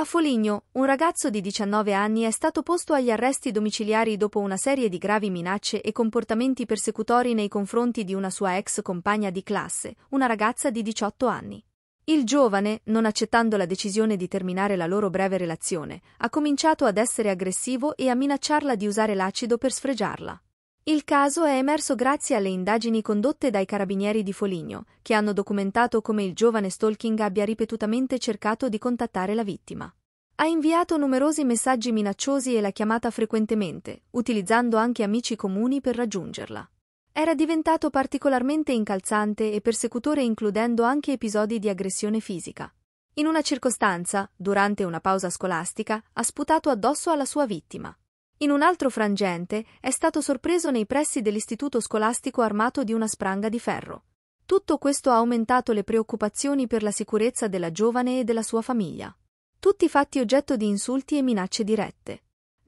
A Foligno, un ragazzo di 19 anni è stato posto agli arresti domiciliari dopo una serie di gravi minacce e comportamenti persecutori nei confronti di una sua ex compagna di classe, una ragazza di 18 anni. Il giovane, non accettando la decisione di terminare la loro breve relazione, ha cominciato ad essere aggressivo e a minacciarla di usare l'acido per sfregiarla. Il caso è emerso grazie alle indagini condotte dai carabinieri di Foligno, che hanno documentato come il giovane Stalking abbia ripetutamente cercato di contattare la vittima. Ha inviato numerosi messaggi minacciosi e l'ha chiamata frequentemente, utilizzando anche amici comuni per raggiungerla. Era diventato particolarmente incalzante e persecutore includendo anche episodi di aggressione fisica. In una circostanza, durante una pausa scolastica, ha sputato addosso alla sua vittima. In un altro frangente è stato sorpreso nei pressi dell'istituto scolastico armato di una spranga di ferro. Tutto questo ha aumentato le preoccupazioni per la sicurezza della giovane e della sua famiglia. Tutti fatti oggetto di insulti e minacce dirette.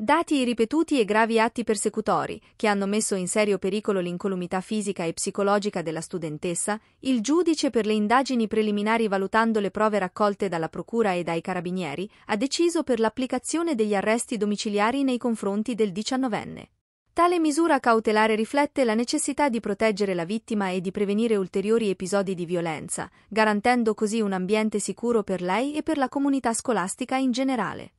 Dati i ripetuti e gravi atti persecutori, che hanno messo in serio pericolo l'incolumità fisica e psicologica della studentessa, il giudice per le indagini preliminari valutando le prove raccolte dalla Procura e dai carabinieri, ha deciso per l'applicazione degli arresti domiciliari nei confronti del diciannovenne. Tale misura cautelare riflette la necessità di proteggere la vittima e di prevenire ulteriori episodi di violenza, garantendo così un ambiente sicuro per lei e per la comunità scolastica in generale.